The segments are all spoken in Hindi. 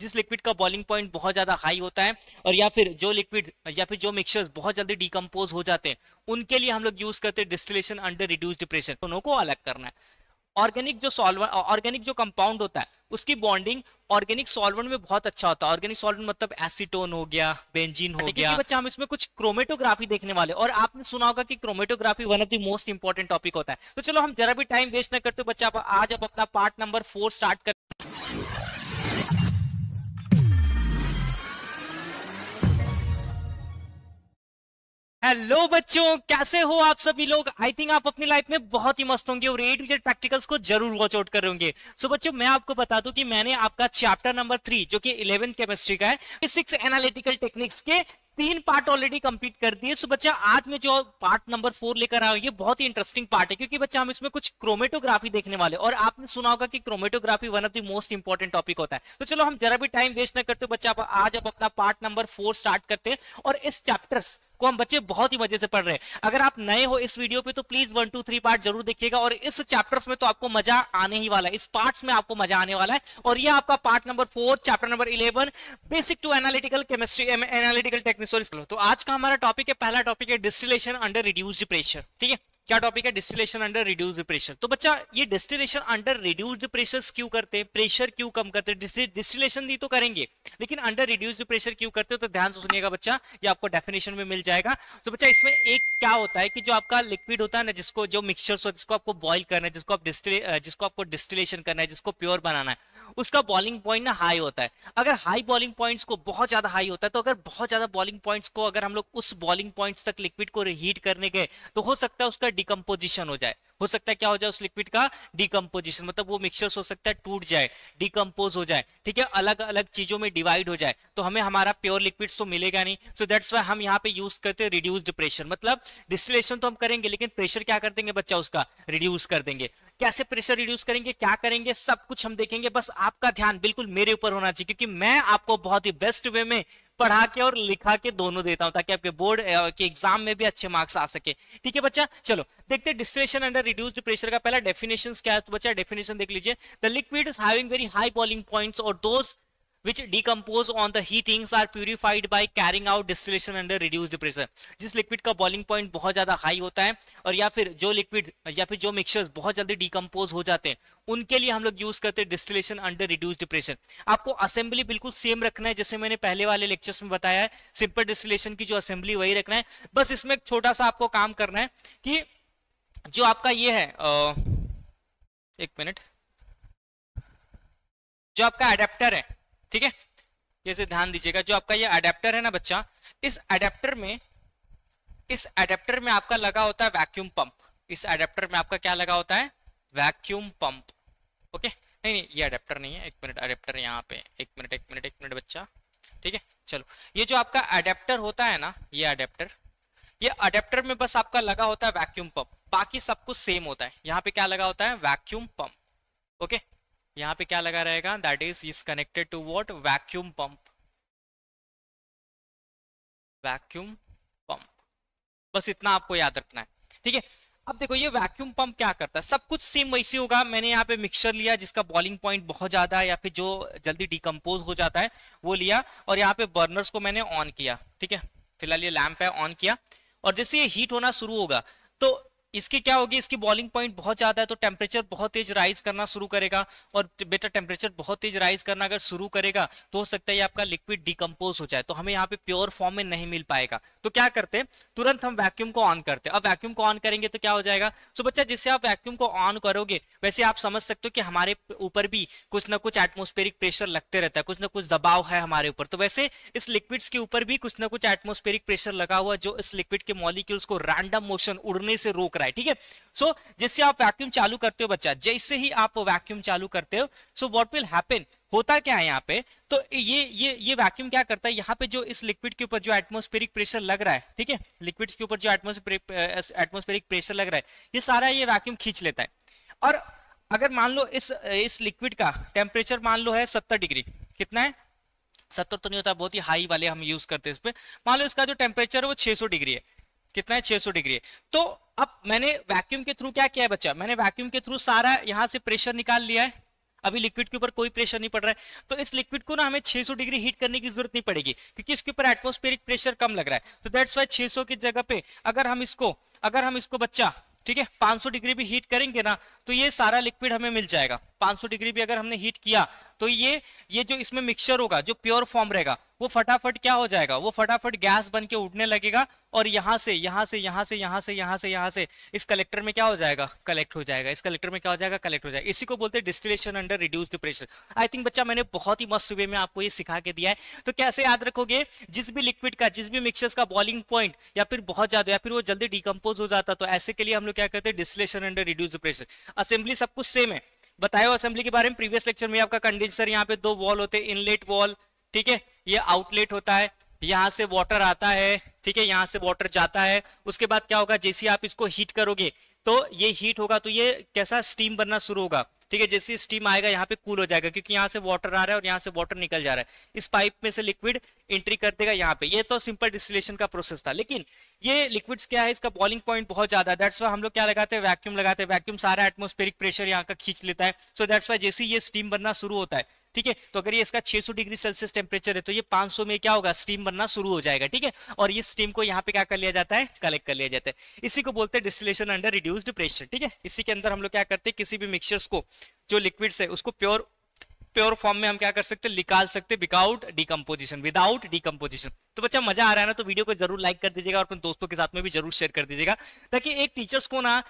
जिस लिक्विड का बॉइलिंग पॉइंट बहुत ज्यादा हाई होता है और या फिर जो लिक्विड या फिर जो मिक्सचर्स बहुत जल्दी डिकम्पोज हो जाते हैं उनके लिए हम लोग यूज करते हैं डिस्टिलेशन अंडर रिड्यूस डिप्रेशन दोनों को अलग करना है ऑर्गेनिक जो सॉल्वेंट ऑर्गेनिक जो कंपाउंड होता है उसकी बॉन्डिंग ऑर्गेनिक सॉल्वेंट में बहुत अच्छा होता है ऑर्गेनिक सॉल्वेंट मतलब एसीटोन हो गया बेंजीन हो गया बच्चा हम इसमें कुछ क्रोमेटोग्राफी देखने वाले और आपने सुना होगा कि chromatography one of the most important topic होता है तो चलो हम जरा भी टाइम वेस्ट न करते बच्चा आज आप अपना पार्ट नंबर फोर स्टार्ट कर हेलो बच्चों कैसे हो आप सभी लोग आई थिंक आप अपनी लाइफ में बहुत ही मस्त होंगे और ए टू जेड प्रैक्टिकल्स को जरूर वॉच आउट कर रहे होंगे सो so, बच्चों मैं आपको बता दूं कि मैंने आपका चैप्टर नंबर थ्री जो कि इलेवेंथ केमिस्ट्री का है सिक्स एनालिटिकल टेक्निक्स के तीन पार्ट ऑलरेडी कंप्लीट कर दिए सो बच्चा आज मैं जो पार्ट नंबर फोर लेकर आया ये बहुत ही इंटरेस्टिंग पार्ट है क्योंकि बच्चा हम इसमें कुछ क्रोमेटोग्राफी देखने वाले और आपने सुना होगा कि chromatography one of the most important topic होता है तो चलो हम जरा भी टाइम वेस्ट न करते बच्चा आज आप अपना पार्ट नंबर फोर स्टार्ट करते हैं और इस चैप्टर को हम बच्चे बहुत ही मजे से पढ़ रहे हैं अगर आप नए हो इस वीडियो पे तो please one two three part जरूर देखिएगा और इस चैप्टर्स में तो आपको मजा आने ही वाला है इस पार्ट्स में आपको मजा आने वाला है और यह आपका part number four chapter number eleven basic to analytical chemistry analytical technique तो आज का हमारा टॉपिक है पहला टॉपिक है डिस्टिलेशन अंडर रिड्यूज प्रेशर ठीक है क्या टॉपिक है डिस्टिलेशन अंडर रिड्यूस प्रेशर तो बच्चा ये डिस्टिलेशन अंडर रिड्यूस प्रेशर क्यों करते हैं प्रेशर क्यों कम करते हैं डिस्टिलेशन भी तो करेंगे लेकिन अंडर रिड्यूस प्रेशर क्यों करते हो तो ध्यान से सुनिएगा बच्चा ये आपको डेफिनेशन में मिल जाएगा तो बच्चा इसमें एक क्या होता है कि जो आपका लिक्विड होता है ना जिसको जो मिक्सचर्स होता है जिसको आपको बॉइल करना है जिसको आप डिस्टिले जिसको आपको डिस्टिलेशन करना है जिसको प्योर बनाना है उसका बॉलिंग पॉइंट ना हाई होता है अगर हाई बॉलिंग पॉइंट्स को बहुत ज्यादा हाई होता है तो अगर बहुत ज्यादा बॉलिंग पॉइंट्स को अगर हम लोग उस बॉलिंग पॉइंट्स तक लिक्विड को हीट करने गए तो हो सकता है उसका डिकम्पोजिशन हो जाए हो सकता है क्या हो जाए उस लिक्विड का डिकम्पोजिशन मतलब वो मिक्सचर्स हो सकता है टूट जाए डिकम्पोज हो जाए ठीक है अलग अलग चीजों में डिवाइड हो जाए तो हमें हमारा प्योर लिक्विड तो मिलेगा नहीं सो दैट्स वाई हम यहाँ पे यूज करते हैं रिड्यूस्ड प्रेशर मतलब डिस्टिलेशन तो हम करेंगे लेकिन प्रेशर क्या कर देंगे बच्चा उसका रिड्यूस कर देंगे कैसे प्रेशर रिड्यूस करेंगे क्या करेंगे सब कुछ हम देखेंगे बस आपका ध्यान बिल्कुल मेरे ऊपर होना चाहिए क्योंकि मैं आपको बहुत ही बेस्ट वे में पढ़ा के और लिखा के दोनों देता हूं ताकि आपके बोर्ड के एग्जाम में भी अच्छे मार्क्स आ सके ठीक है बच्चा चलो देखते डिस्ट्रेशन अंडर रिड्यूस्ड प्रेशर का पहला डेफिनेशन क्या है तो बच्चा डेफिनेशन देख लीजिए the liquid is having very high boiling points और दोस्त which decompose on the heatings are purified by carrying out distillation under reduced pressure जिस लिक्विड का बॉइलिंग पॉइंट बहुत ज्यादा हाई होता है और या फिर जो लिक्विड या फिर जो मिक्सचर्स बहुत जल्दी डिकम्पोज हो जाते हैं उनके लिए हम लोग यूज करते हैं डिस्टिलेशन अंडर रिड्यूस्ड प्रेशर आपको असेंबली बिल्कुल सेम रखना है जैसे मैंने पहले वाले लेक्चर्स में बताया है सिंपल डिस्टिलेशन की जो असेंबली वही रखना है बस इसमें एक छोटा सा आपको काम करना है कि जो आपका ये है आ, एक मिनट जो आपका एडेप्टर है ठीक है जैसे ध्यान दीजिएगा जो आपका ये अडेप्टर है ना बच्चा इस अडेप्टर में इस अडेप्टर में आपका लगा होता है वैक्यूम पंप इस अडेप्टर में आपका क्या लगा होता है वैक्यूम पंप ओके नहीं नहीं ये अडेप्टर नहीं है एक मिनट अडेप्टर यहाँ पे एक मिनट एक मिनट एक मिनट बच्चा ठीक है चलो ये जो आपका अडेप्टर होता है ना ये अडेप्टर ये अडेप्टर में बस आपका लगा होता है वैक्यूम पंप बाकी सब कुछ सेम होता है यहाँ पे क्या लगा होता है वैक्यूम पंप ओके यहाँ पे क्या लगा रहेगा that is is connected to what vacuum pump vacuum pump बस इतना आपको याद रखना है ठीक है अब देखो ये वैक्यूम पंप क्या करता है सब कुछ सेम वैसे होगा मैंने यहाँ पे मिक्सर लिया जिसका बॉलिंग पॉइंट बहुत ज्यादा है या फिर जो जल्दी डिकम्पोज हो जाता है वो लिया और यहाँ पे बर्नर्स को मैंने ऑन किया ठीक है फिलहाल ये लैम्प है ऑन किया और जैसे ये हीट होना शुरू होगा तो इसकी क्या होगी इसकी बॉलिंग पॉइंट बहुत ज्यादा है तो टेम्परेचर बहुत तेज राइज करना शुरू करेगा और बेटा टेम्परेचर बहुत तेज राइज करना अगर शुरू करेगा तो हो सकता है ये आपका लिक्विड डिकम्पोज हो जाए तो हमें यहाँ पे प्योर फॉर्म में नहीं मिल पाएगा तो क्या करते हैं तुरंत हम वैक्यूम को ऑन करते हैं अब वैक्यूम को ऑन करेंगे तो क्या हो जाएगा सो बच्चा जिससे आप वैक्यूम को ऑन करोगे वैसे आप समझ सकते हो कि हमारे ऊपर भी कुछ ना कुछ एटमोस्फेरिक प्रेशर लगते रहता है कुछ ना कुछ दबाव है हमारे ऊपर तो वैसे इस लिक्विड्स के ऊपर भी कुछ ना कुछ एटमोस्फेरिक प्रेशर लगा हुआ जो इस लिक्विड के मॉलिक्यूल्स को रैंडम मोशन उड़ने से रोक रहा है ठीक है सो जिससे आप वैक्यूम चालू करते हो बच्चा जैसे ही आप वैक्यूम चालू करते हो सो व्हाट विल हैपन होता क्या है यहाँ पे तो ये ये ये वैक्यूम क्या करता है यहाँ पे जो इस लिक्विड के ऊपर जो एटमोस्फेरिक प्रेशर लग रहा है ठीक है लिक्विड के ऊपर जो एटमोस्फेरिक प्रेशर लग रहा है ये सारा ये वैक्यूम खींच लेता है और अगर मान लो इस इस लिक्विड का टेम्परेचर मान लो है सत्तर डिग्री कितना है सत्तर तो नहीं होता बहुत ही हाई वाले हम यूज करते हैं इस पर मान लो इसका जो टेम्परेचर है वो 600 डिग्री है कितना है 600 डिग्री है तो अब मैंने वैक्यूम के थ्रू क्या किया है बच्चा मैंने वैक्यूम के थ्रू सारा यहाँ से प्रेशर निकाल लिया है अभी लिक्विड के ऊपर कोई प्रेशर नहीं पड़ रहा है तो इस लिक्विड को ना हमें 600 डिग्री हीट करने की जरूरत नहीं पड़ेगी क्योंकि इसके ऊपर एटमोस्फेरिक प्रेशर कम लग रहा है तो दैट्स वाई 600 की जगह पे अगर हम इसको अगर हम इसको बच्चा ठीक है 500 डिग्री भी हीट करेंगे ना तो ये सारा लिक्विड हमें मिल जाएगा 500 डिग्री भी अगर हमने हीट किया तो ये ये जो इसमें मिक्सचर होगा जो प्योर फॉर्म रहेगा वो फटाफट क्या हो जाएगा वो फटाफट गैस बन के उठने लगेगा और यहाँ से यहाँ से यहाँ से यहाँ से यहाँ से यहाँ से इस कलेक्टर में क्या हो जाएगा कलेक्ट हो जाएगा इस कलेक्टर में क्या हो जाएगा कलेक्ट हो जाएगा इसी को बोलते हैं distillation under reduce pressure I think बच्चा मैंने बहुत ही मस्त सुबह में आपको ये सिखा के दिया है तो कैसे याद रखोगे जिस भी लिक्विड का जिस भी मिक्सचर का बॉइलिंग पॉइंट या फिर बहुत ज्यादा या फिर वो जल्दी डिकम्पोज हो जाता तो ऐसे के लिए हम लोग क्या करते हैं distillation under reduce pressure assembly सब कुछ सेम है बताया असेंबली के बारे में प्रीवियस लेक्चर में आपका कंडेंसर यहाँ पे दो वॉल होते हैं इनलेट वॉल ठीक है ये आउटलेट होता है यहाँ से वाटर आता है ठीक है यहाँ से वाटर जाता है उसके बाद क्या होगा जैसे आप इसको हीट करोगे तो ये हीट होगा तो ये कैसा स्टीम बनना शुरू होगा ठीक है जैसे स्टीम आएगा यहाँ पे कूल हो जाएगा क्योंकि यहाँ से वाटर आ रहा है और यहाँ से वाटर निकल जा रहा है इस पाइप में से लिक्विड एंट्री कर देगा यहाँ पे ये तो सिंपल डिस्टिलेशन का प्रोसेस था लेकिन ये लिक्विड्स क्या है इसका बॉलिंग पॉइंट बहुत ज्यादा दैट्स वाई हम लोग क्या लगाते हैं वैक्यूम लगाते हैं वैक्यूम सारा एटमोस्फेरिक प्रेशर यहाँ का खींच लेता है सो दैट्स वाई जैसे ये स्टीम बनना शुरू होता है ठीक है तो अगर ये इसका 600 डिग्री सेल्सियस टेम्परेचर है तो ये 500 में क्या होगा स्टीम बनना शुरू हो जाएगा ठीक है और ये स्टीम को यहाँ पे क्या कर लिया जाता है कलेक्ट कर लिया जाता है इसी को बोलते हैं डिस्टिलेशन अंडर रिड्यूस्ड प्रेशर ठीक है इसी के अंदर हम लोग क्या करते हैं किसी भी मिक्सचर्स को जो लिक्विड्स है उसको प्योर प्योर फॉर्म में हम क्या कर सकते हैं निकाल सकते हैं विकाउट डिकम्पोजिशन विदाउट डिकम्पोजिशन तो बच्चा मजा आ रहा है ना तो वीडियो को जरूर लाइक कर दीजिएगा और अपने दोस्तों के साथ में भी जरूर शेयर कर दीजिएगा ताकि एक टीचर्स को ना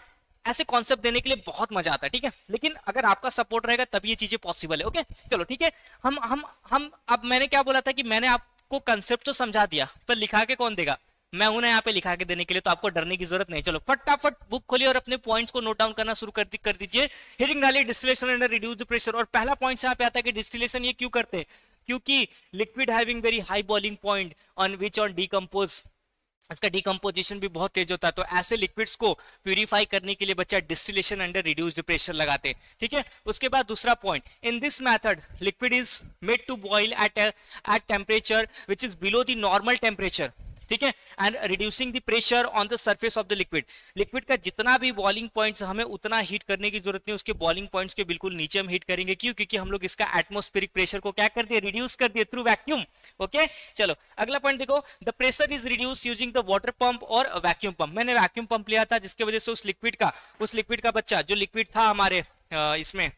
ऐसे कॉन्सेप्ट देने के लिए बहुत मजा आता है ठीक है लेकिन अगर आपका सपोर्ट रहेगा तब ये चीजें पॉसिबल है ओके चलो ठीक है हम हम हम अब मैंने क्या बोला था कि मैंने आपको कंसेप्ट तो समझा दिया पर लिखा के कौन देगा मैं उन्हें यहाँ पे लिखा के देने के लिए तो आपको डरने की जरूरत नहीं चलो फटाफट बुक खोलिए और अपने पॉइंट्स को नोट डाउन करना शुरू कर, कर दीजिए हिटिंग डालिए डिस्टिलेशन एंड रिड्यूस प्रेशर और पहला पॉइंट यहाँ पे आता है कि डिस्टिलेशन ये क्यों करते हैं क्योंकि liquid having very high boiling point on which on decompose इसका डिकम्पोजिशन भी बहुत तेज होता है तो ऐसे लिक्विड्स को प्यूरिफाई करने के लिए बच्चा डिस्टिलेशन अंडर रिड्यूस्ड प्रेशर लगाते हैं ठीक है उसके बाद दूसरा point in this method liquid is made to boil at at temperature which is below the normal temperature ठीक है and reducing the pressure on the surface of the liquid liquid का जितना भी बॉलिंग पॉइंट हमें उतना हीट करने की जरूरत नहीं उसके बॉलिंग पॉइंट्स के बिल्कुल नीचे हम हीट करेंगे क्यों क्योंकि हम लोग इसका एटमोस्फेरिक प्रेशर को क्या कर दिए रिड्यूस कर दिए थ्रू वैक्यूम ओके चलो अगला पॉइंट देखो the pressure is reduce using the water pump और वैक्यूम पंप मैंने वैक्यूम पंप लिया था जिसकी वजह से उस लिक्विड का उस लिक्विड का बच्चा जो लिक्विड था हमारे इसमें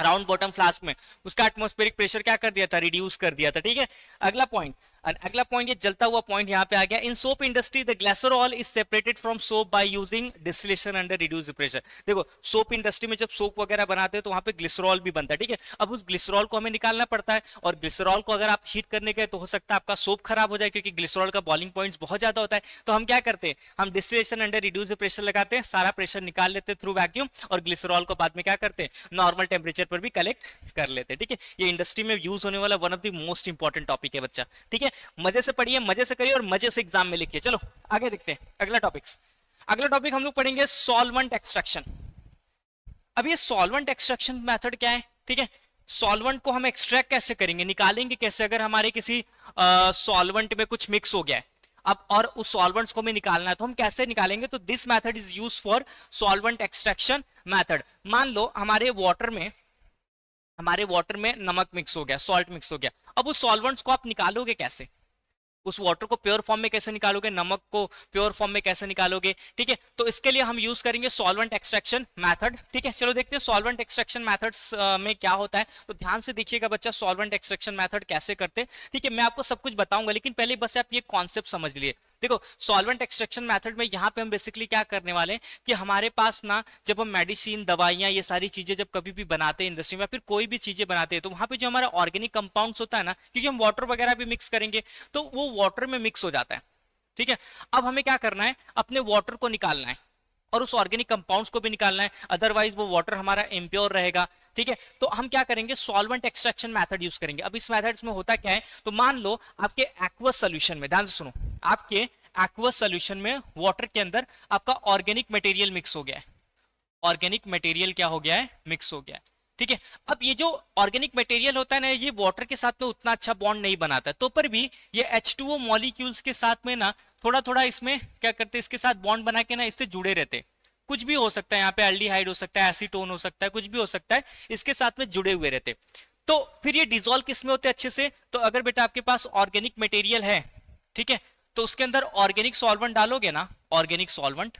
राउंड बॉटम फ्लास्क में उसका एटमोस्फेरिक प्रेशर क्या कर दिया था रिड्यूस कर दिया था ठीक है अगला पॉइंट और अगला पॉइंट ये जलता हुआ पॉइंट यहाँ पे आ गया in soap industry the glycerol is separated from soap by using distillation under reduce pressure देखो सोप इंडस्ट्री में जब सोप वगैरह बनाते हैं तो वहां पे ग्लिसरॉल भी बनता है ठीक है अब उस ग्लिसरॉल को हमें निकालना पड़ता है और ग्लिसरॉल को अगर आप हीट करने गए तो हो सकता है आपका सोप खराब हो जाए क्योंकि ग्लिसरॉल का बॉलिंग पॉइंट बहुत ज्यादा होता है तो हम क्या करते हैं हम डिस्टिलेशन अंडर रिड्यूस प्रेशर लगाते हैं सारा प्रेशर निकाल लेते हैं थ्रू वैक्यूम और ग्लिसरॉल को बाद में क्या करते हैं नॉर्मल टेम्परेचर पर भी कलेक्ट कर लेते हैं ठीक है ये इंडस्ट्री में यूज होने वाला one of the most important topic है बच्चा ठीक है मजे से पढ़िए मजे से करिए और मजे से एग्जाम में लिखिए चलो आगे देखते हैं अगला टॉपिक्स अगला टॉपिक हम लोग पढ़ेंगे सॉल्वेंट एक्सट्रैक्शन अब ये सॉल्वेंट एक्सट्रैक्शन मेथड क्या है ठीक है सॉल्वेंट को हम एक्सट्रैक्ट कैसे करेंगे निकालेंगे कैसे अगर हमारे किसी सॉल्वेंट में कुछ मिक्स हो गया है अब और उस सॉल्वेंट्स को हमें निकालना है तो हम कैसे निकालेंगे तो this method is use for solvent extraction method मान लो हमारे वाटर में हमारे वाटर में नमक मिक्स हो गया सॉल्ट मिक्स हो गया अब उस सॉल्वेंट्स को आप निकालोगे कैसे उस वाटर को प्योर फॉर्म में कैसे निकालोगे नमक को प्योर फॉर्म में कैसे निकालोगे ठीक है तो इसके लिए हम यूज करेंगे सॉल्वेंट एक्सट्रैक्शन मैथड ठीक है चलो देखते हैं सॉल्वेंट एक्सट्रैक्शन मैथड्स में क्या होता है तो ध्यान से देखिएगा बच्चा सॉल्वेंट एक्सट्रैक्शन मैथड कैसे करते ठीक है मैं आपको सब कुछ बताऊंगा लेकिन पहले बस आप ये कॉन्सेप्ट समझ लिए देखो सॉल्वेंट एक्सट्रैक्शन मेथड में यहाँ पे हम बेसिकली क्या करने वाले हैं कि हमारे पास ना जब हम मेडिसिन दवाइयाँ ये सारी चीजें जब कभी भी बनाते हैं इंडस्ट्री में फिर कोई भी चीजें बनाते हैं तो वहाँ पे जो हमारा ऑर्गेनिक कंपाउंड होता है ना क्योंकि हम वाटर वगैरह भी मिक्स करेंगे तो वो वाटर में मिक्स हो जाता है ठीक है अब हमें क्या करना है अपने वाटर को निकालना है और उस ऑर्गेनिक कंपाउंड्स को भी निकालना है अदरवाइज वो वाटर हमारा इम्प्योर रहेगा ठीक है तो हम क्या करेंगे सॉल्वेंट एक्सट्रैक्शन मेथड यूज करेंगे अब इस मेथड्स में होता क्या है तो मान लो आपके एक्वस सॉल्यूशन में ध्यान से सुनो आपके एक्वस सॉल्यूशन में वाटर के अंदर आपका ऑर्गेनिक मटेरियल मिक्स हो गया है ऑर्गेनिक मटेरियल क्या हो गया है मिक्स हो गया है ठीक है अब ये जो ऑर्गेनिक मटेरियल होता है ना ये वाटर के साथ में तो उतना अच्छा बॉन्ड नहीं बनाता तो पर भी ये H2O मॉलिक्यूल्स के साथ में ना थोड़ा थोड़ा इसमें क्या करते हैं इसके साथ बॉन्ड बना के ना इससे जुड़े रहते हैं कुछ भी हो सकता है यहाँ पे एल्डिहाइड हो सकता है एसीटोन हो सकता है कुछ भी हो सकता है इसके साथ में जुड़े हुए रहते तो फिर ये डिजोल्व किस में होते अच्छे से तो अगर बेटा आपके पास ऑर्गेनिक मटेरियल है ठीक है तो उसके अंदर ऑर्गेनिक सॉल्वेंट डालोगे ना ऑर्गेनिक सॉल्वेंट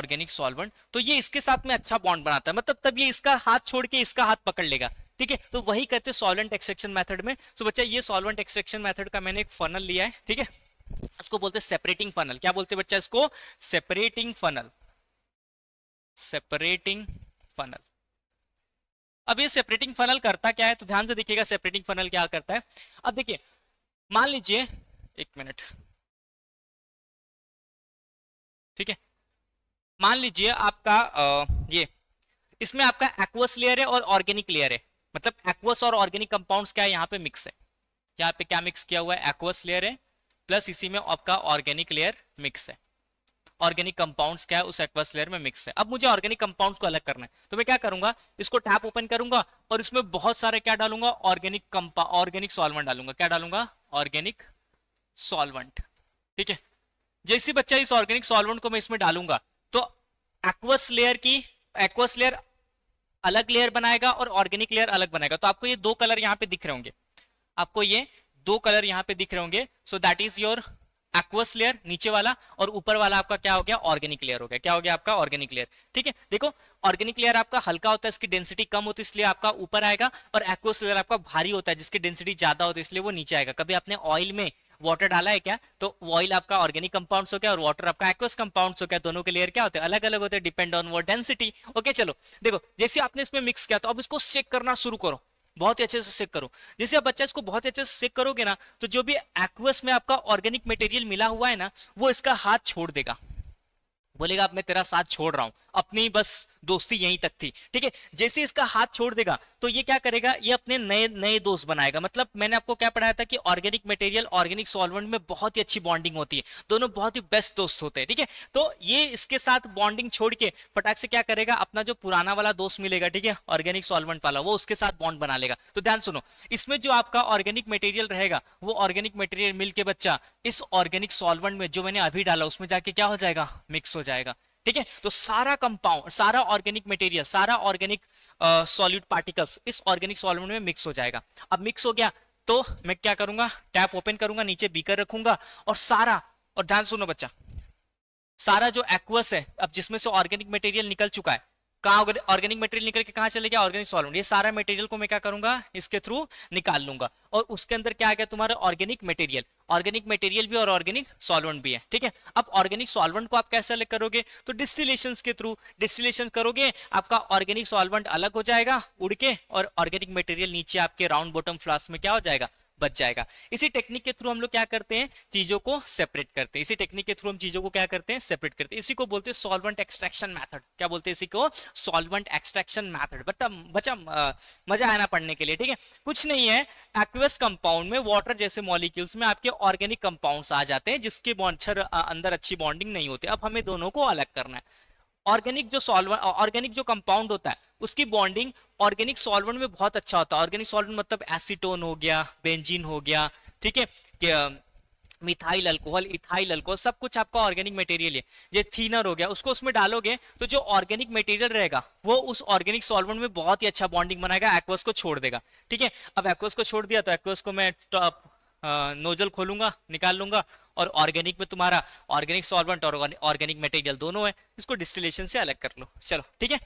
ऑर्गेनिक सॉल्वेंट तो ये इसके साथ में अच्छा बॉन्ड बनाता है मतलब तब ये इसका हाथ छोड़ के इसका हाथ पकड़ लेगा ठीक है तो वही कहते हैं सॉल्वेंट एक्सट्रेक्शन मेथड में सो तो बच्चा ये सॉल्वेंट एक्सट्रेक्शन मेथड का मैंने एक फनल लिया है ठीक है उसको बोलते हैं सेपरेटिंग फनल क्या बोलते हैं बच्चा इसको सेपरेटिंग फनल सेपरेटिंग फनल अब ये सेपरेटिंग फनल करता क्या है तो ध्यान से देखिएगा सेपरेटिंग फनल क्या करता है अब देखिए मान लीजिए एक मिनट ठीक है मान लीजिए आपका आ, ये इसमें आपका एक्वस लेयर है और ऑर्गेनिक लेयर है मतलब एक्वस और ऑर्गेनिक कंपाउंड्स क्या है यहां पे मिक्स है यहाँ पे क्या मिक्स किया हुआ है एक्वस लेयर है प्लस इसी में आपका ऑर्गेनिक लेयर मिक्स है ऑर्गेनिक कंपाउंड्स क्या है उस एक्वस लेयर में मिक्स है अब मुझे ऑर्गेनिक कंपाउंड्स को अलग करना है तो मैं क्या करूंगा इसको टैप ओपन करूंगा और इसमें बहुत सारे क्या डालूंगा ऑर्गेनिक कंपा ऑर्गेनिक सॉल्वेंट डालूंगा क्या डालूंगा ऑर्गेनिक सॉल्वेंट ठीक है जैसे बच्चा इस ऑर्गेनिक सॉल्वेंट को मैं इसमें डालूंगा तो एक्वस लेयर की एक्वस लेयर अलग लेयर बनाएगा और ऑर्गेनिक लेयर अलग बनाएगा तो आपको ये दो कलर यहां पे दिख रहे होंगे आपको ये दो कलर यहां पे दिख रहे होंगे so that is your aqueous layer नीचे वाला और ऊपर वाला आपका क्या हो गया ऑर्गेनिक लेयर हो गया क्या हो गया आपका ऑर्गेनिक लेयर ठीक है देखो ऑर्गेनिक लेयर आपका हल्का होता है इसकी डेंसिटी कम होती है इसलिए आपका ऊपर आएगा और एक्वस लेयर आपका भारी होता है जिसकी डेंसिटी ज्यादा होती है इसलिए वो नीचे आएगा कभी आपने ऑयल में वाटर डाला है क्या तो ऑयल आपका ऑर्गेनिक कंपाउंड्स हो गया और वाटर आपका एक्वस कंपाउंड्स हो गया दोनों के लेयर क्या होते हैं अलग अलग होते हैं डिपेंड ऑन वो डेंसिटी ओके चलो देखो जैसे आपने इसमें मिक्स किया तो अब इसको चेक करना शुरू करो बहुत ही अच्छे से सेक करो जैसे आप बच्चा इसको बहुत अच्छे से सेक करोगे ना तो जो भी एक्वस में आपका ऑर्गेनिक मटेरियल मिला हुआ है ना वो इसका हाथ छोड़ देगा बोलेगा अब मैं तेरा साथ छोड़ रहा हूं अपनी बस दोस्ती यहीं तक थी ठीक है जैसे इसका हाथ छोड़ देगा तो ये क्या करेगा ये अपने नए नए दोस्त बनाएगा मतलब मैंने आपको क्या पढ़ाया था कि ऑर्गेनिक मटेरियल ऑर्गेनिक सॉल्वेंट में बहुत ही अच्छी बॉन्डिंग होती है दोनों बहुत ही बेस्ट दोस्त होते हैं ठीक है थीके? तो ये इसके साथ बॉन्डिंग छोड़ के फटाक से क्या करेगा अपना जो पुराना वाला दोस्त मिलेगा ठीक है ऑर्गेनिक सॉल्वेंट वाला वो उसके साथ बॉन्ड बना लेगा तो ध्यान सुनो इसमें जो आपका ऑर्गेनिक मेटेरियल रहेगा वो ऑर्गेनिक मेटेरियल मिलकर बच्चा इस ऑर्गेनिक सॉल्वेंट में जो मैंने अभी डाला उसमें जाके क्या हो जाएगा मिक्स हो जाएगा जाएगा ठीक है तो सारा कंपाउंड सारा ऑर्गेनिक मटेरियल सारा ऑर्गेनिक सॉल्यूट पार्टिकल्स इस ऑर्गेनिक सॉल्यूट में मिक्स हो जाएगा अब मिक्स हो गया तो मैं क्या करूंगा टैप ओपन करूंगा नीचे बीकर रखूंगा और सारा और ध्यान सुनो बच्चा सारा जो एक्वस है अब जिसमें से ऑर्गेनिक मटेरियल निकल चुका है कहा ऑर्गेनिक मटेरियल निकल के कहा चले गया ऑर्गेनिक सॉल्वेंट ये सारा मटेरियल को मैं क्या करूंगा इसके थ्रू निकाल लूंगा और उसके अंदर क्या आ गया तुम्हारा ऑर्गेनिक मटेरियल ऑर्गेनिक मटेरियल भी और ऑर्गेनिक सॉल्वेंट भी है ठीक है अब ऑर्गेनिक सॉल्वेंट को आप कैसे अलग करोगे तो डिस्टिलेशन के थ्रू डिस्टिलेशन करोगे आपका ऑर्गेनिक सॉल्वेंट अलग हो जाएगा उड़ के और ऑर्गेनिक मटेरियल नीचे आपके राउंड बॉटम फ्लास्क में क्या हो जाएगा बच जाएगा इसी टेक्निक के थ्रू हम लोग क्या करते हैं चीजों को सेपरेट करते हैं इसी टेक्निक के थ्रू हम चीजों को क्या करते हैं सेपरेट करते हैं इसी को बोलते हैं सॉल्वेंट एक्सट्रैक्शन मैथड क्या बोलते हैं इसी को सॉल्वेंट एक्सट्रैक्शन मैथड बट बच्चा मजा आना पढ़ने के लिए ठीक है कुछ नहीं है एक्वियस कंपाउंड में वाटर जैसे मॉलिक्यूल्स में आपके ऑर्गेनिक कंपाउंड आ जाते हैं जिसके मच्छर अंदर अच्छी बॉन्डिंग नहीं होती अब हमें दोनों को अलग करना है ऑर्गेनिक जो सॉल्वेंट ऑर्गेनिक जो कंपाउंड होता है उसकी बॉन्डिंग ऑर्गेनिक सॉल्वेंट में बहुत अच्छा होता है ऑर्गेनिक सॉल्वेंट मतलब एसीटोन हो गया बेंजीन हो गया ठीक है मिथाइल अल्कोहल इथाइल अल्कोहल सब कुछ आपका ऑर्गेनिक मटेरियल है जैसे थीनर हो गया उसको उसमें डालोगे तो जो ऑर्गेनिक मटेरियल रहेगा वो उस ऑर्गेनिक सॉल्वेंट में बहुत ही अच्छा बॉन्डिंग बनाएगा एक्वस को छोड़ देगा ठीक है अब एक्वस को छोड़ दिया तो एक्वस को मैं नोजल खोलूंगा निकाल लूंगा और ऑर्गेनिक में तुम्हारा ऑर्गेनिक सॉल्वेंट और ऑर्गेनिक मटेरियल दोनों है इसको डिस्टिलेशन से अलग कर लो चलो ठीक है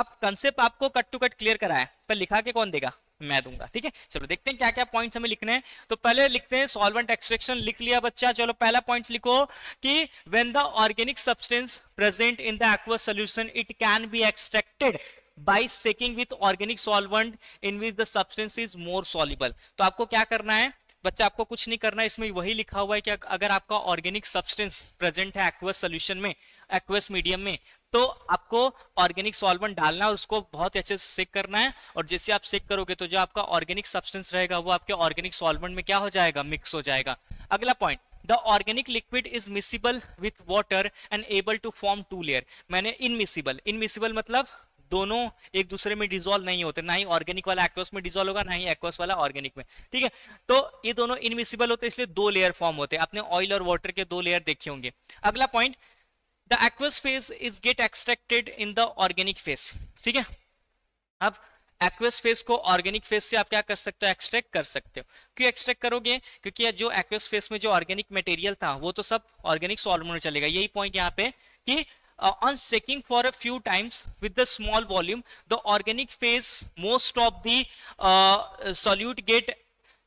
अब कंसेप्ट आपको कट टू कट क्लियर कराया पर लिखा के कौन देगा मैं दूंगा ठीक है चलो देखते हैं क्या क्या पॉइंट्स हमें लिखने हैं तो पहले लिखते हैं सॉल्वेंट एक्सट्रैक्शन लिख लिया बच्चा चलो पहला पॉइंट्स लिखो कि when the organic substance present in the aqueous solution it can be extracted by shaking with organic solvent in which the substance is more soluble तो आपको क्या करना है बच्चा आपको कुछ नहीं करना है इसमें वही लिखा हुआ है कि अगर आपका ऑर्गेनिक सब्सटेंस प्रेजेंट है एक्वस सोल्यूशन में एक्वस मीडियम में तो आपको ऑर्गेनिक सॉल्वेंट डालना है उसको बहुत अच्छे से सेक करना है और जैसे आप सेक करोगे तो जो आपका ऑर्गेनिक सब्सटेंस रहेगा वो आपके ऑर्गेनिक सॉल्वेंट में क्या हो जाएगा मिक्स हो जाएगा अगला point the organic liquid is miscible with water and able to form two layer मैंने इनमिसिबल इनमिसिबल मतलब दोनों एक दूसरे में डिजोल्व नहीं होते ना ही ऑर्गेनिक वाला एक्वस में डिजोल्व होगा ना ही एक्वस वाला ऑर्गेनिक में ठीक है तो ये दोनों इनमिसिबल होते हैं इसलिए दो लेयर फॉर्म होते हैं आपने ऑयल और वाटर के दो लेयर देखे होंगे अगला point the aqueous phase is get extracted in the organic phase ठीक है अब एक्वेस फेस को ऑर्गेनिक फेस से आप क्या कर सकते हो एक्सट्रैक्ट कर सकते हो क्यों एक्सट्रैक्ट करोगे क्योंकि जो एक्वेस फेस में जो ऑर्गेनिक मटेरियल था वो तो सब ऑर्गेनिक सॉल्व में चलेगा यही पॉइंट यहाँ पे कि on shaking for a few times with the small volume the organic phase most of the solute get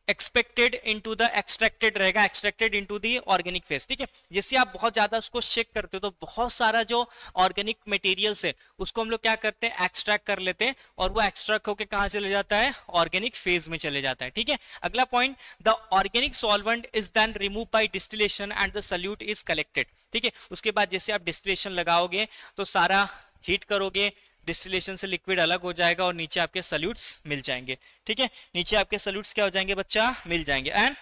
extracted into the extracted रहेगा extracted into the organic phase ठीक है जैसे आप बहुत ज्यादा उसको शेक करते हो तो बहुत सारा जो ऑर्गेनिक मटेरियल्स है उसको हम लोग क्या करते हैं एक्सट्रैक्ट कर लेते हैं और वो एक्सट्रैक्ट होकर कहाँ चले जाता है ऑर्गेनिक फेज में चले जाता है ठीक है अगला point the organic solvent is then remove by distillation and the solute is collected ठीक है उसके बाद जैसे आप डिस्टिलेशन लगाओगे तो सारा हीट करोगे डिस्टिलेशन से लिक्विड अलग हो जाएगा और नीचे आपके सल्यूट्स मिल जाएंगे ठीक है नीचे आपके सल्यूट्स क्या हो जाएंगे बच्चा मिल जाएंगे and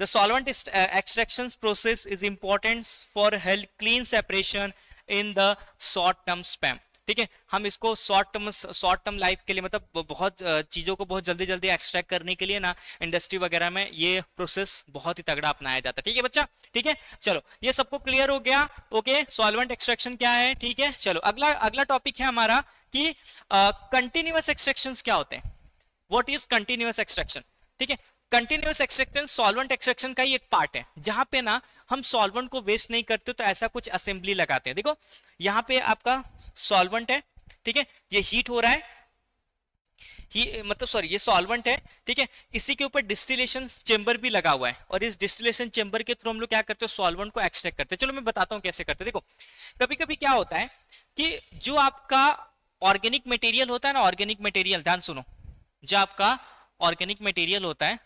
the solvent extraction process is important for health clean separation in the short term span ठीक है हम इसको short term short term life के लिए मतलब बहुत uh, चीज़ों को बहुत जल्दी जल्दी एक्सट्रैक्ट करने के लिए ना इंडस्ट्री वगैरह में ये प्रोसेस बहुत ही तगड़ा अपनाया जाता है ठीक है बच्चा ठीक है चलो ये सबको क्लियर हो गया ओके सॉल्वेंट एक्सट्रैक्शन क्या है ठीक है चलो अगला अगला टॉपिक है हमारा कि कंटिन्यूस एक्सट्रेक्शन क्या होते हैं वॉट इज कंटिन्यूस एक्सट्रेक्शन ठीक है कंटिन्यूस एक्सट्रेक्शन सॉल्वेंट एक्सट्रेक्शन का ही एक पार्ट है जहां पे ना हम सॉल्वेंट को वेस्ट नहीं करते तो ऐसा कुछ असेंबली लगाते हैं देखो यहाँ पे आपका सॉल्वेंट है ठीक है ये हीट हो रहा है ही मतलब सॉरी ये सॉल्वेंट है ठीक है इसी के ऊपर डिस्टिलेशन चेंबर भी लगा हुआ है और इस डिस्टिलेशन चेंबर के थ्रू हम लोग क्या करते हैं सॉल्वेंट को एक्सट्रैक्ट करते हैं चलो मैं बताता हूँ कैसे करते हैं देखो कभी कभी क्या होता है कि जो आपका ऑर्गेनिक मटेरियल होता है ना ऑर्गेनिक मटेरियल ध्यान सुनो जो आपका ऑर्गेनिक मटेरियल होता है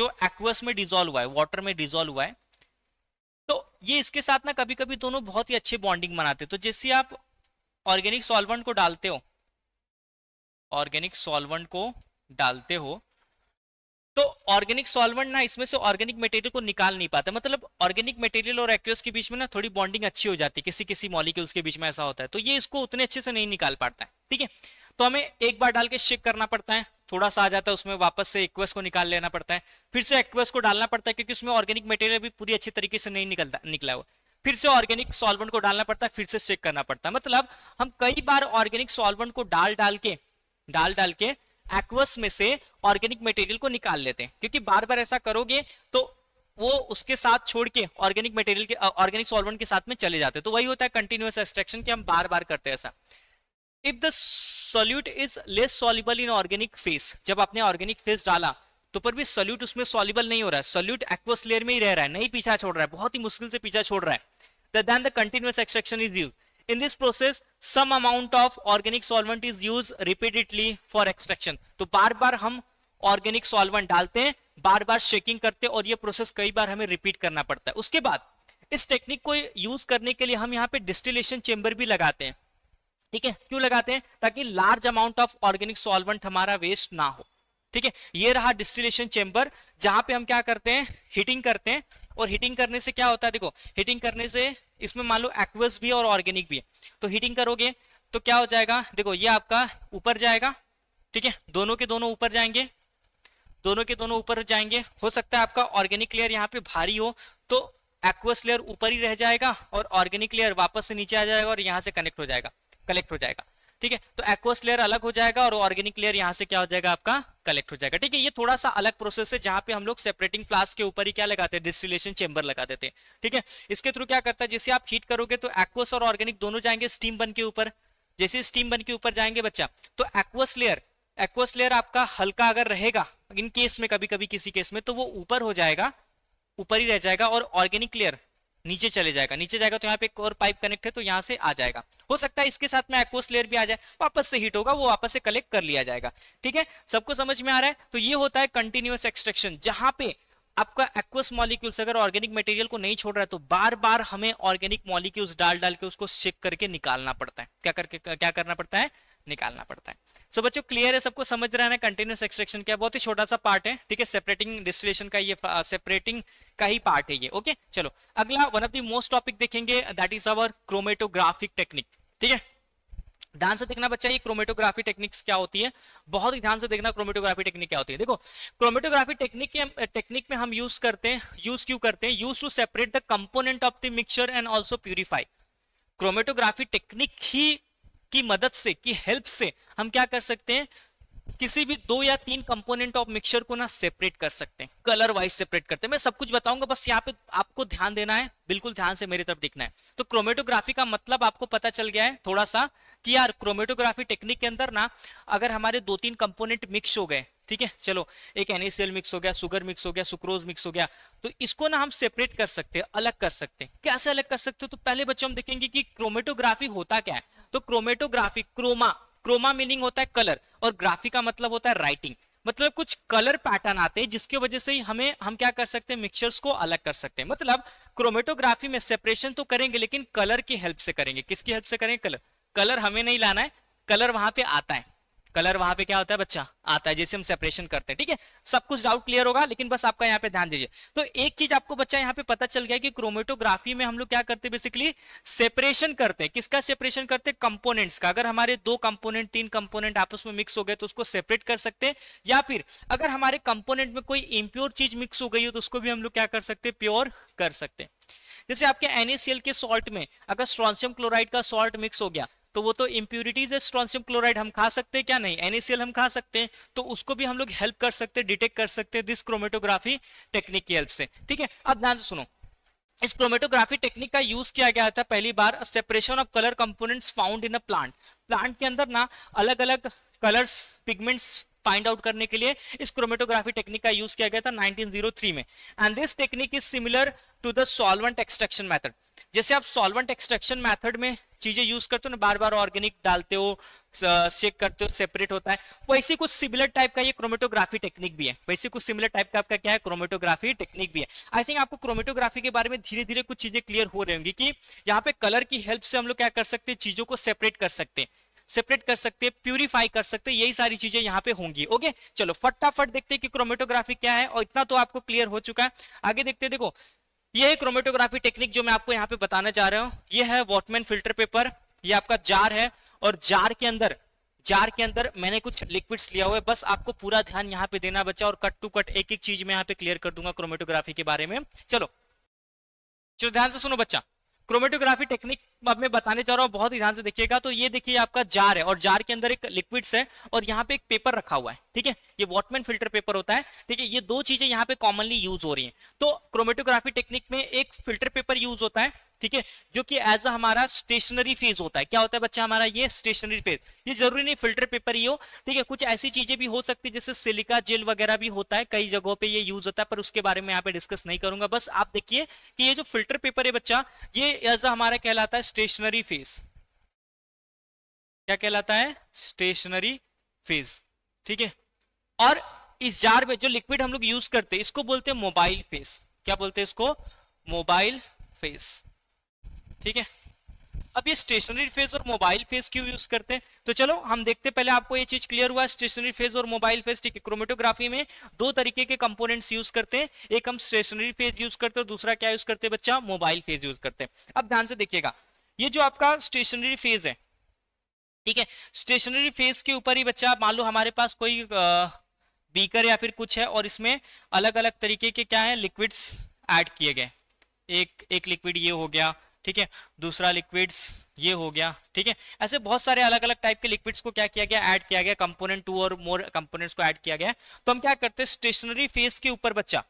जो एक्वस में डिजोल्व हुआ है वाटर में डिजोल्व हुआ है तो ये इसके साथ ना कभी कभी दोनों बहुत ही अच्छे बॉन्डिंग बनाते तो जैसे आप ऑर्गेनिक सॉल्वेंट को डालते हो ऑर्गेनिक सॉल्वेंट को डालते हो तो ऑर्गेनिक सॉल्वेंट ना इसमें से ऑर्गेनिक मटेरियल को निकाल नहीं पाता मतलब ऑर्गेनिक मटेरियल और एक्ट्रेस के बीच में ना थोड़ी बॉन्डिंग अच्छी हो जाती है किसी किसी मॉलिक्यूल्स के बीच में ऐसा होता है तो ये इसको उतने अच्छे से नहीं निकाल पाता है ठीक है तो हमें एक बार डाल के शेक करना पड़ता है थोड़ा सा आ जाता है उसमें वापस से एक्वस को निकाल लेना पड़ता है फिर से एक्वस को डालना पड़ता है क्योंकि उसमें ऑर्गेनिक मटेरियल भी पूरी अच्छी तरीके से नहीं निकलता निकला हुआ फिर से ऑर्गेनिक सॉल्वेंट को डालना पड़ता है फिर से चेक करना पड़ता है मतलब हम कई बार ऑर्गेनिक सॉल्वेंट को डाल डाल के डाल डाल के एक्वस में से ऑर्गेनिक मटेरियल को निकाल लेते हैं क्योंकि बार बार ऐसा करोगे तो वो उसके साथ छोड़ के ऑर्गेनिक मटेरियल के ऑर्गेनिक सॉल्वेंट के साथ में चले जाते हैं तो वही होता है कंटिन्यूस एक्सट्रेक्शन कि हम बार बार करते हैं ऐसा if the solute is less soluble in organic phase जब आपने ऑर्गेनिक फेस डाला तो पर भी सोल्यूट उसमें सॉलिबल नहीं हो रहा है सोल्यूट एक्वस लेयर में ही रह रहा है नहीं पीछा छोड़ रहा है बहुत ही मुश्किल से पीछा छोड़ रहा है the continuous extraction is use in this process some amount of organic solvent is used repeatedly for extraction तो बार बार हम ऑर्गेनिक सॉल्वेंट डालते हैं बार बार शेकिंग करते हैं और ये प्रोसेस कई बार हमें रिपीट करना पड़ता है उसके बाद इस टेक्निक को यूज करने के लिए हम यहाँ पे डिस्टिलेशन चेम्बर भी लगाते हैं ठीक है क्यों लगाते हैं ताकि large amount of organic solvent हमारा वेस्ट ना हो ठीक है ये रहा डिस्टिलेशन चेम्बर जहां पे हम क्या करते हैं हीटिंग करते हैं और हीटिंग करने से क्या होता है देखो हीटिंग करने से इसमें मान लो एक्वस भी है और ऑर्गेनिक भी है तो हीटिंग करोगे तो क्या हो जाएगा देखो ये आपका ऊपर जाएगा ठीक है दोनों के दोनों ऊपर जाएंगे दोनों के दोनों ऊपर जाएंगे हो सकता है आपका ऑर्गेनिक लेयर यहाँ पे भारी हो तो एक्वस लेयर ऊपर ही रह जाएगा और ऑर्गेनिक लेयर वापस से नीचे आ जाएगा और यहाँ से कनेक्ट हो जाएगा कलेक्ट हो जाएगा ठीक है तो एक्वस लेयर अलग हो जाएगा और ऑर्गेनिक लेयर यहाँ से क्या हो जाएगा आपका कलेक्ट हो जाएगा ठीक है ये थोड़ा सा अलग प्रोसेस है जहां पे हम लोग सेपरेटिंग फ्लास्क के ऊपर ही क्या लगाते हैं डिस्टिलेशन चेंबर लगा देते हैं ठीक है इसके थ्रू क्या करता है जैसे आप हीट करोगे तो एक्वस और ऑर्गेनिक दोनों जाएंगे स्टीम बन के ऊपर जैसे स्टीम बन के ऊपर जाएंगे बच्चा तो एक्वस लेयर एक्वस लेयर आपका हल्का अगर रहेगा इन केस में कभी कभी किसी केस में तो वो ऊपर हो जाएगा ऊपर ही रह जाएगा और ऑर्गेनिक लेयर नीचे चले जाएगा नीचे जाएगा तो यहाँ पे एक और पाइप कनेक्ट है तो यहाँ से आ जाएगा हो सकता है इसके साथ में एक्वस लेयर भी आ जाए वापस से हीट होगा वो वापस से कलेक्ट कर लिया जाएगा ठीक है सबको समझ में आ रहा है तो ये होता है कंटिन्यूस एक्सट्रेक्शन जहां पे आपका एक्वस मॉलिक्यूल्स अगर ऑर्गेनिक मटेरियल को नहीं छोड़ रहा है तो बार बार हमें ऑर्गेनिक मॉलिक्यूल्स डाल डाल के उसको चेक करके निकालना पड़ता है क्या करके क्या करना पड़ता है निकालना पड़ता है सो so, बच्चों क्लियर है सबको समझ रहा है ना कंटिन्यूस एक्सट्रेक्शन क्या बहुत ही छोटा सा पार्ट है ठीक है सेपरेटिंग डिस्टिलेशन का ये सेपरेटिंग का ही पार्ट है ये ओके चलो अगला one of the most topic देखेंगे that is our chromatographic technique ठीक है ध्यान से देखना बच्चा ये क्रोमेटोग्राफी टेक्निक्स क्या होती है बहुत ही ध्यान से देखना क्रोमेटोग्राफी टेक्निक क्या होती है देखो क्रोमेटोग्राफी टेक्निक के टेक्निक में हम यूज करते हैं यूज क्यों करते हैं use to separate the component of the mixture and also purify chromatography technique ही की मदद से की हेल्प से हम क्या कर सकते हैं किसी भी दो या तीन कंपोनेंट ऑफ मिक्सचर को ना सेपरेट कर सकते हैं कलर वाइज सेपरेट करते हैं मैं सब कुछ बताऊंगा बस यहाँ पे आपको ध्यान देना है बिल्कुल ध्यान से मेरी तरफ देखना है तो क्रोमेटोग्राफी का मतलब आपको पता चल गया है थोड़ा सा कि यार क्रोमेटोग्राफी टेक्निक के अंदर ना अगर हमारे दो तीन कंपोनेंट मिक्स हो गए ठीक है चलो एक एनएसएल मिक्स हो गया सुगर मिक्स हो गया सुक्रोज मिक्स हो गया तो इसको ना हम सेपरेट कर सकते हैं अलग कर सकते हैं कैसे अलग कर सकते हो तो पहले बच्चों हम देखेंगे कि क्रोमेटोग्राफी होता क्या है तो क्रोमेटोग्राफी क्रोमा क्रोमा मीनिंग होता है कलर और ग्राफी का मतलब होता है राइटिंग मतलब कुछ कलर पैटर्न आते हैं जिसकी वजह से हमें हम क्या कर सकते हैं मिक्सचर्स को अलग कर सकते हैं मतलब क्रोमेटोग्राफी में सेपरेशन तो करेंगे लेकिन कलर की हेल्प से करेंगे किसकी हेल्प से करेंगे कलर कलर हमें नहीं लाना है कलर वहां पे आता है कलर वहां पे क्या होता है बच्चा आता है जैसे हम सेपरेशन करते हैं ठीक है सब कुछ डाउट क्लियर होगा लेकिन बस आपका यहाँ पे ध्यान दीजिए तो एक चीज आपको बच्चा यहाँ पे पता चल गया कि क्रोमेटोग्राफी में हम लोग क्या करते हैं बेसिकली सेपरेशन करते हैं किसका सेपरेशन करते हैं कंपोनेंट्स का अगर हमारे दो कंपोनेंट तीन कंपोनेंट आपस में मिक्स हो गए तो उसको सेपरेट कर सकते हैं या फिर अगर हमारे कंपोनेंट में कोई इम्प्योर चीज मिक्स हो गई हो तो उसको भी हम लोग क्या कर सकते हैं प्योर कर सकते हैं जैसे आपके एनएसीएल के सॉल्ट में अगर स्ट्रॉन्सियम क्लोराइड का सॉल्ट मिक्स हो गया तो वो तो इम्प्यूरिटीज है स्ट्रॉन्सियम क्लोराइड हम खा सकते हैं क्या नहीं एनएसीएल हम खा सकते हैं तो उसको भी हम लोग हेल्प कर सकते हैं डिटेक्ट कर सकते हैं दिस क्रोमेटोग्राफी टेक्निक की हेल्प से ठीक है अब ध्यान से सुनो इस क्रोमेटोग्राफी टेक्निक का यूज किया गया था पहली बार separation of colour components found in a plant plant के अंदर ना अलग अलग कलर्स पिगमेंट्स फाइंड आउट करने के लिए इस क्रोमेटोग्राफी टेक्निक का यूज किया गया था 1903 में and this technique is similar to the solvent extraction method जैसे आप सॉल्वेंट एक्सट्रैक्शन मेथड में चीजें यूज करते हो ना बार बार ऑर्गेनिक डालते हो चेक करते हो सेपरेट होता है वैसे कुछ सिमिलर टाइप का ये क्रोमेटोग्राफी टेक्निक भी है वैसे कुछ सिमिलर टाइप का आपका क्या है क्रोमेटोग्राफी टेक्निक भी है आई थिंक आपको क्रोमेटोग्राफी के बारे में धीरे धीरे कुछ चीजें क्लियर हो रही होंगी कि यहाँ पे कलर की हेल्प से हम लोग क्या कर सकते हैं चीजों को सेपरेट कर सकते हैं सेपरेट कर सकते हैं प्यूरिफाई कर सकते हैं यही सारी चीजें यहाँ पे होंगी ओके चलो फटाफट देखते हैं कि क्रोमेटोग्राफी क्या है और इतना तो आपको क्लियर हो चुका है आगे देखते देखो ये क्रोमेटोग्राफी टेक्निक जो मैं आपको यहाँ पे बताना चाह रहा हूँ ये है वॉटमैन फिल्टर पेपर ये आपका जार है और जार के अंदर जार के अंदर मैंने कुछ लिक्विड्स लिया हुआ है बस आपको पूरा ध्यान यहाँ पे देना बचा और कट टू कट एक एक चीज में यहाँ पे क्लियर कर दूंगा क्रोमेटोग्राफी के बारे में चलो चलो ध्यान से सुनो बच्चा क्रोमेटोग्राफी टेक्निक अब मैं बताने जा रहा हूँ बहुत ही ध्यान से देखिएगा तो ये देखिए आपका जार है और जार के अंदर एक लिक्विड्स है और यहाँ पे एक पेपर रखा हुआ है ठीक है ये वॉटमैन फिल्टर पेपर होता है ठीक है ये दो चीजें यहाँ पे कॉमनली यूज हो रही है तो क्रोमेटोग्राफी टेक्निक में एक फिल्टर पेपर यूज होता है ठीक है जो कि एज अ हमारा स्टेशनरी फेज होता है क्या होता है बच्चा हमारा ये स्टेशनरी फेज ये जरूरी नहीं फिल्टर पेपर ही हो ठीक है कुछ ऐसी चीजें भी हो सकती है जैसे सिलिका जेल वगैरह भी होता है कई जगहों पे ये यूज होता है पर उसके बारे में यहाँ पे डिस्कस नहीं करूंगा बस आप देखिए कि ये जो फिल्टर पेपर है बच्चा ये एज अ हमारा कहलाता है स्टेशनरी फेज क्या कहलाता है स्टेशनरी फेज ठीक है और इस जार में जो लिक्विड हम लोग यूज करते हैं इसको बोलते हैं मोबाइल फेस क्या बोलते हैं इसको मोबाइल फेस ठीक है अब ये स्टेशनरी फेज और मोबाइल फेज क्यों यूज करते हैं तो चलो हम देखते पहले आपको ये चीज क्लियर हुआ स्टेशनरी फेज और मोबाइल फेज ठीक है क्रोमेटोग्राफी में दो तरीके के कंपोनेंट्स यूज करते हैं एक हम स्टेशनरी फेज यूज करते हैं दूसरा क्या यूज करते हैं बच्चा मोबाइल फेज यूज करते हैं अब ध्यान से देखिएगा ये जो आपका स्टेशनरी फेज है ठीक है स्टेशनरी फेज के ऊपर ही बच्चा मान लो हमारे पास कोई बीकर या फिर कुछ है और इसमें अलग अलग तरीके के क्या है लिक्विड्स एड किए गए एक एक लिक्विड ये हो गया ठीक है दूसरा लिक्विड्स ये हो गया ठीक है ऐसे बहुत सारे अलग अलग टाइप के लिक्विड्स को क्या किया गया ऐड किया गया कंपोनेंट टू और मोर कंपोनेंट्स को ऐड किया गया तो हम क्या करते हैं स्टेशनरी फेस के ऊपर बच्चा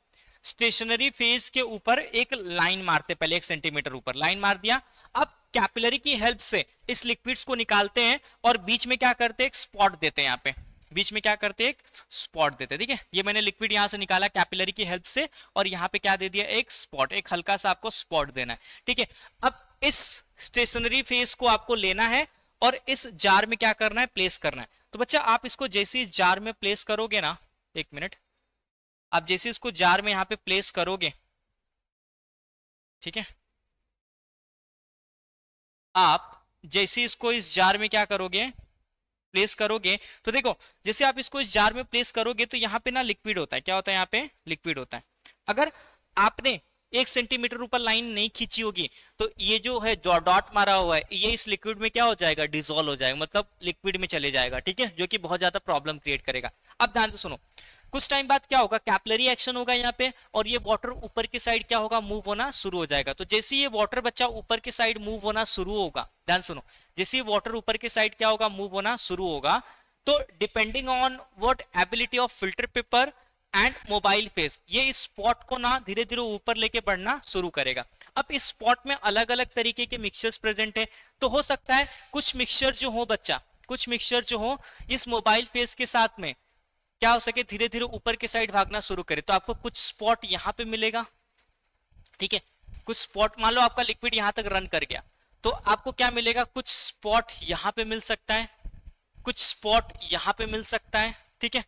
स्टेशनरी फेस के ऊपर एक लाइन मारते पहले एक सेंटीमीटर ऊपर लाइन मार दिया अब कैपिलरी की हेल्प से इस लिक्विड्स को निकालते हैं और बीच में क्या करते हैं एक स्पॉट देते हैं यहाँ पे बीच में क्या करते एक स्पॉट देते ठीक है ये मैंने लिक्विड यहाँ से निकाला कैपिलरी की हेल्प से और यहाँ पे क्या दे दिया एक स्पॉट एक हल्का सा आपको स्पॉट देना है ठीक है अब इस स्टेशनरी फेस को आपको लेना है और इस जार में क्या करना है प्लेस करना है तो बच्चा आप इसको जैसे इस जार में प्लेस करोगे ना एक मिनट आप जैसे इसको जार में यहां पे प्लेस करोगे ठीक है आप जैसे इसको इस जार में क्या करोगे प्लेस करोगे तो देखो जैसे आप इसको इस जार में प्लेस करोगे तो यहाँ पे ना लिक्विड होता है क्या होता है यहाँ पे लिक्विड होता है अगर आपने एक सेंटीमीटर ऊपर लाइन नहीं खींची होगी तो ये जो है डॉट मारा हुआ है ये इस लिक्विड में क्या हो जाएगा डिजोल्व हो जाएगा मतलब लिक्विड में चले जाएगा ठीक है जो कि बहुत ज्यादा प्रॉब्लम क्रिएट करेगा अब ध्यान से सुनो कुछ टाइम बाद क्या होगा कैपलरी एक्शन होगा यहाँ पे और ये वाटर ऊपर की साइड क्या होगा मूव होना शुरू हो जाएगा तो जैसे ये वाटर बच्चा ऊपर की साइड मूव होना शुरू होगा ध्यान सुनो जैसे वाटर ऊपर की साइड क्या होगा मूव होना शुरू होगा तो depending on wettability of filter paper and mobile phase ये इस स्पॉट को ना धीरे धीरे ऊपर लेके बढ़ना शुरू करेगा अब इस स्पॉट में अलग अलग तरीके के मिक्सचर्स प्रेजेंट है तो हो सकता है कुछ मिक्सचर जो हो बच्चा कुछ मिक्सचर जो हो इस मोबाइल फेस के साथ में क्या हो सके धीरे धीरे ऊपर की साइड भागना शुरू करे तो आपको कुछ स्पॉट यहाँ पे मिलेगा ठीक है कुछ स्पॉट मान लो आपका लिक्विड यहां तक रन कर गया तो आपको क्या मिलेगा कुछ स्पॉट यहां पे मिल सकता है कुछ स्पॉट यहां पे मिल सकता है ठीक है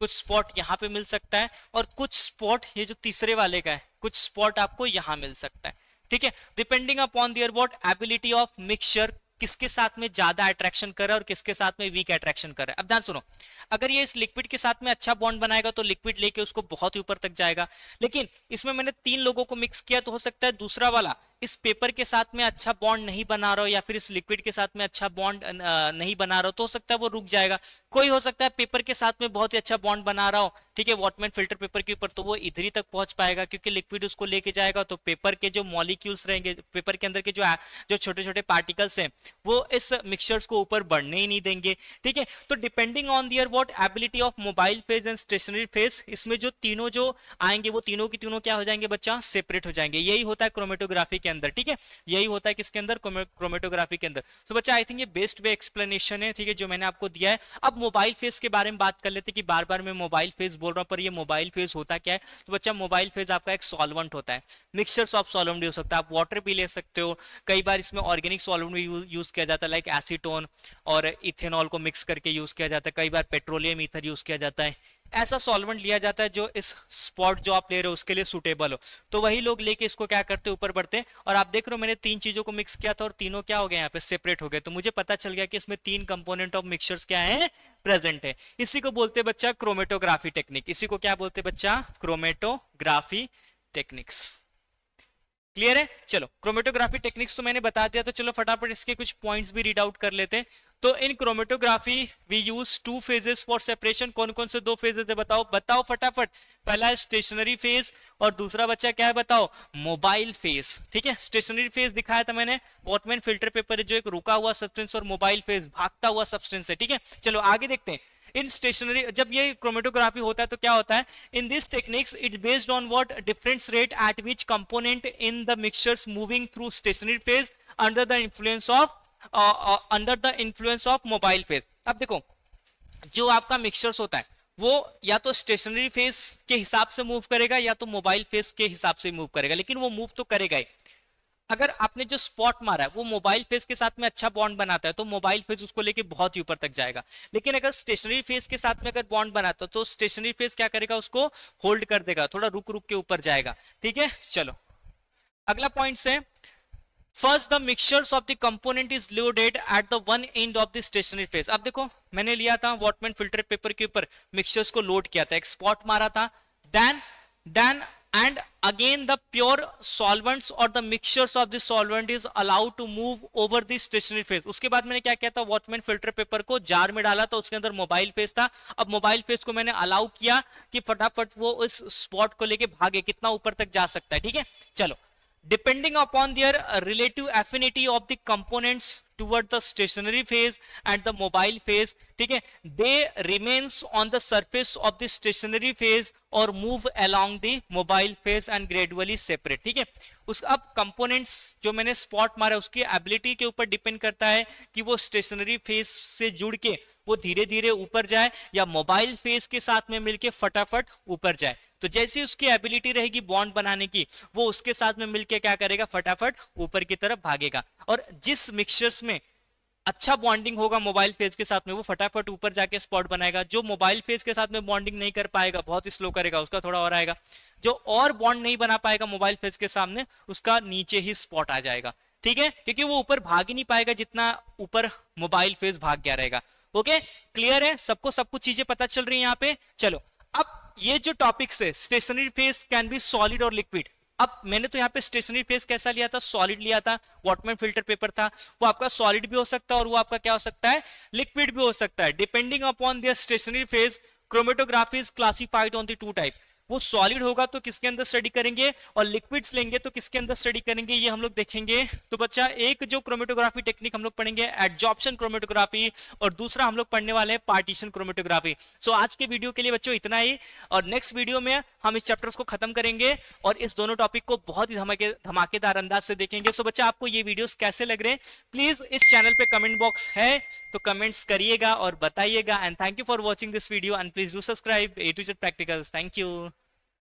कुछ स्पॉट यहां पे मिल सकता है और कुछ स्पॉट ये जो तीसरे वाले का है कुछ स्पॉट आपको यहां मिल सकता है ठीक है depending upon their wettability of mixture किसके साथ में ज्यादा अट्रैक्शन कर रहा है और किसके साथ में वीक अट्रैक्शन कर रहा है अब ध्यान सुनो अगर ये इस लिक्विड के साथ में अच्छा बॉन्ड बनाएगा तो लिक्विड लेके उसको बहुत ही ऊपर तक जाएगा लेकिन इसमें मैंने तीन लोगों को मिक्स किया तो हो सकता है दूसरा वाला इस पेपर के साथ में अच्छा बॉन्ड नहीं बना रहा हो या फिर इस लिक्विड के साथ में अच्छा बॉन्ड नहीं बना रहा हो तो हो सकता है वो रुक जाएगा कोई हो सकता है पेपर के साथ में बहुत ही अच्छा बॉन्ड बना रहा हो ठीक है वॉटमैन फिल्टर पेपर के ऊपर तो वो इधर ही तक पहुंच पाएगा क्योंकि लिक्विड उसको लेके जाएगा तो पेपर के जो मॉलिक्यूल्स रहेंगे पेपर के अंदर के जो जो छोटे छोटे पार्टिकल्स हैं वो इस मिक्सचर्स को ऊपर बढ़ने ही नहीं देंगे ठीक है तो depending on their wettability of mobile phase and stationary phase इसमें जो तीनों जो आएंगे वो तीनों की तीनों क्या हो जाएंगे बच्चा सेपरेट हो जाएंगे यही होता है क्रोमेटोग्राफी के अंदर ठीक है यही होता है किसके अंदर क्रोमेटोग्राफी के अंदर तो बच्चा आई थिंक ये बेस्ट वे एक्सप्लेनेशन है ठीक है जो मैंने आपको दिया है अब मोबाइल फेज के बारे में बात कर लेते कि बार बार मैं मोबाइल फेज बोल रहा हूँ पर ये मोबाइल फेज होता क्या है तो बच्चा मोबाइल फेज आपका एक सॉल्वेंट होता है मिक्सचर ऑफ सॉल्वेंट हो सकता है आप वाटर भी ले सकते हो कई बार इसमें ऑर्गेनिक सॉल्वेंट भी यूज किया जाता है लाइक एसिटोन और इथेनॉल को मिक्स करके यूज किया जाता है कई बार पेट्रोलियम ईथर यूज किया जाता है ऐसा सॉल्वेंट लिया जाता है जो इस स्पॉट जो आप ले रहे हो उसके लिए सुटेबल हो तो वही लोग लेके इसको क्या करते हैं ऊपर बढ़ते हैं और आप देख रहे हो मैंने तीन चीजों को मिक्स किया था और तीनों क्या हो गए यहाँ पे सेपरेट हो गए तो मुझे पता चल गया कि इसमें तीन कंपोनेंट ऑफ मिक्सचर्स क्या है प्रेजेंट है इसी को बोलते बच्चा क्रोमेटोग्राफी टेक्निक इसी को क्या बोलते बच्चा क्रोमेटोग्राफी टेक्निक्स क्लियर है चलो क्रोमेटोग्राफी टेक्निक्स तो मैंने बता दिया तो चलो फटाफट इसके कुछ पॉइंट्स भी रीड आउट कर लेते हैं तो in chromatography we use two phases for separation कौन कौन से दो फेजेस है बताओ बताओ फटाफट पहला स्टेशनरी फेज और दूसरा बच्चा क्या है बताओ मोबाइल फेज ठीक है स्टेशनरी फेज दिखाया था मैंने वॉटमैन फिल्टर पेपर जो एक रुका हुआ सब्सटेंस और मोबाइल फेज भागता हुआ सब्सटेंस है ठीक है चलो आगे देखते हैं इन स्टेशनरी जब ये क्रोमेटोग्राफी होता है तो क्या होता है in this techniques it based on what difference rate at which component in the mixtures moving through stationary phase under the influence of under the influence of mobile phase अब देखो जो आपका मिक्सचर्स होता है वो या तो स्टेशनरी फेज के हिसाब से मूव करेगा या तो मोबाइल फेज के हिसाब से मूव करेगा लेकिन वो मूव तो करेगा ही अगर आपने जो स्पॉट मारा है वो मोबाइल फेस के साथ में अच्छा बॉन्ड बनाता है तो मोबाइल फेस उसको लेके बहुत ही ऊपर तक जाएगा लेकिन अगर स्टेशनरी फेस के साथ में अगर बॉन्ड बनाता है तो स्टेशनरी फेस क्या करेगा उसको होल्ड कर देगा थोड़ा रुक रुक के ऊपर जाएगा ठीक है चलो अगला पॉइंट है first the mixtures of the component is loaded at the one end of the stationary phase अब देखो मैंने लिया था वॉटमेन फिल्टर पेपर के ऊपर मिक्सचर्स को लोड किया था एक स्पॉट मारा था then then and again the pure solvents or the mixtures of the solvent is allowed to move over the stationary phase उसके बाद मैंने क्या किया था वॉचमैन फिल्टर पेपर को जार में डाला था उसके अंदर मोबाइल फेज था अब मोबाइल फेज को मैंने अलाउ किया कि फटाफट वो इस स्पॉट को लेके भागे कितना ऊपर तक जा सकता है ठीक है चलो depending upon their relative affinity of the components towards the stationary phase and the mobile phase theek hai they remains on the surface of the stationary phase or move along the mobile phase and gradually separate theek hai us ab components jo maine spot mara uski ability ke upar depend karta hai ki wo stationary phase se judke वो धीरे धीरे ऊपर जाए या मोबाइल फेस के साथ में मिलके फटाफट ऊपर जाए तो जैसी उसकी एबिलिटी रहेगी बॉन्ड बनाने की वो उसके साथ में मिलके क्या करेगा फटाफट ऊपर की तरफ भागेगा और जिस मिक्सचर्स में अच्छा बॉन्डिंग होगा मोबाइल फेज के साथ में वो फटाफट ऊपर जाके स्पॉट बनाएगा जो मोबाइल फेज के साथ में बॉन्डिंग नहीं कर पाएगा बहुत ही स्लो करेगा उसका थोड़ा और आएगा जो और बॉन्ड नहीं बना पाएगा मोबाइल फेज के सामने उसका नीचे ही स्पॉट आ जाएगा ठीक है क्योंकि वो ऊपर भाग ही नहीं पाएगा जितना ऊपर मोबाइल फेज भाग गया रहेगा ओके क्लियर है सबको सब कुछ चीजें पता चल रही है यहाँ पे चलो अब ये जो टॉपिक्स है stationary phase can be solid और लिक्विड अब मैंने तो यहाँ पे स्टेशनरी फेस कैसा लिया था सॉलिड लिया था वॉटमेन फिल्टर पेपर था वो आपका सॉलिड भी हो सकता है और वो आपका क्या हो सकता है लिक्विड भी हो सकता है depending upon their stationary phase chromatography classified on the two type वो सॉलिड होगा तो किसके अंदर स्टडी करेंगे और लिक्विड्स लेंगे तो किसके अंदर स्टडी करेंगे ये हम लोग देखेंगे तो बच्चा एक जो क्रोमेटोग्राफी टेक्निक हम लोग पढ़ेंगे एडजॉप्शन क्रोमेटोग्राफी और दूसरा हम लोग पढ़ने वाले हैं पार्टीशन क्रोमेटोग्राफी सो आज के वीडियो के लिए बच्चों इतना ही और नेक्स्ट वीडियो में हम इस चैप्टर्स को खत्म करेंगे और इस दोनों टॉपिक को बहुत ही धमाके धमाकेदार अंदाज से देखेंगे सो बच्चा आपको ये वीडियो कैसे लग रहे हैं प्लीज इस चैनल पे कमेंट बॉक्स है तो कमेंट्स करिएगा और बताइएगा and thank you for watching this video and please do subscribe A to Z practicals thank you